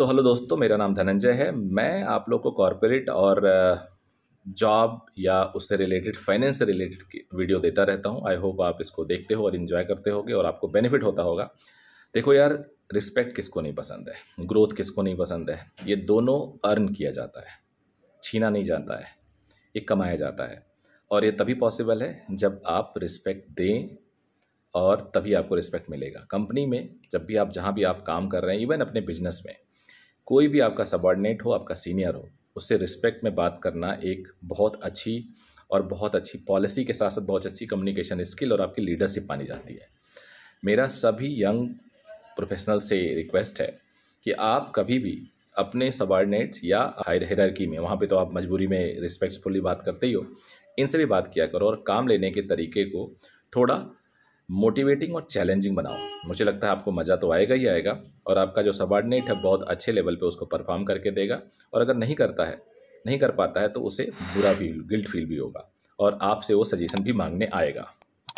so hello दोस्तों मेरा नाम धनंजय है मैं आप लोग को कॉरपोरेट और जॉब uh, या उससे रिलेटेड फाइनेंस से रिलेटेड वीडियो देता रहता हूँ आई होप आप इसको देखते हो और इन्जॉय करते होगे और आपको बेनिफिट होता होगा देखो यार रिस्पेक्ट किसको नहीं पसंद है ग्रोथ किसको नहीं पसंद है ये दोनों अर्न किया जाता है छीना नहीं जाता है ये कमाया जाता है और ये तभी पॉसिबल है जब आप रिस्पेक्ट दें और तभी आपको रिस्पेक्ट मिलेगा कंपनी में जब भी आप जहाँ भी आप काम कर रहे हैं इवन अपने बिजनेस में कोई भी आपका सबॉर्डिनेट हो आपका सीनियर हो उससे रिस्पेक्ट में बात करना एक बहुत अच्छी और बहुत अच्छी पॉलिसी के साथ साथ बहुत अच्छी कम्युनिकेशन स्किल और आपकी लीडरशिप मानी जाती है मेरा सभी यंग प्रोफेशनल से रिक्वेस्ट है कि आप कभी भी अपने सबॉर्डिनेट्स या हायर हेरarchy में वहाँ पे तो आप मजबूरी में रिस्पेक्टफुली बात करते ही हो इनसे भी बात किया करो और काम लेने के तरीके को थोड़ा मोटिवेटिंग और चैलेंजिंग बनाओ मुझे लगता है आपको मज़ा तो आएगा ही आएगा और आपका जो सबॉर्डिनेट है बहुत अच्छे लेवल पे उसको परफॉर्म करके देगा और अगर नहीं करता है नहीं कर पाता है तो उसे बुरा फील गिल्ट फील भी होगा और आपसे वो सजेशन भी मांगने आएगा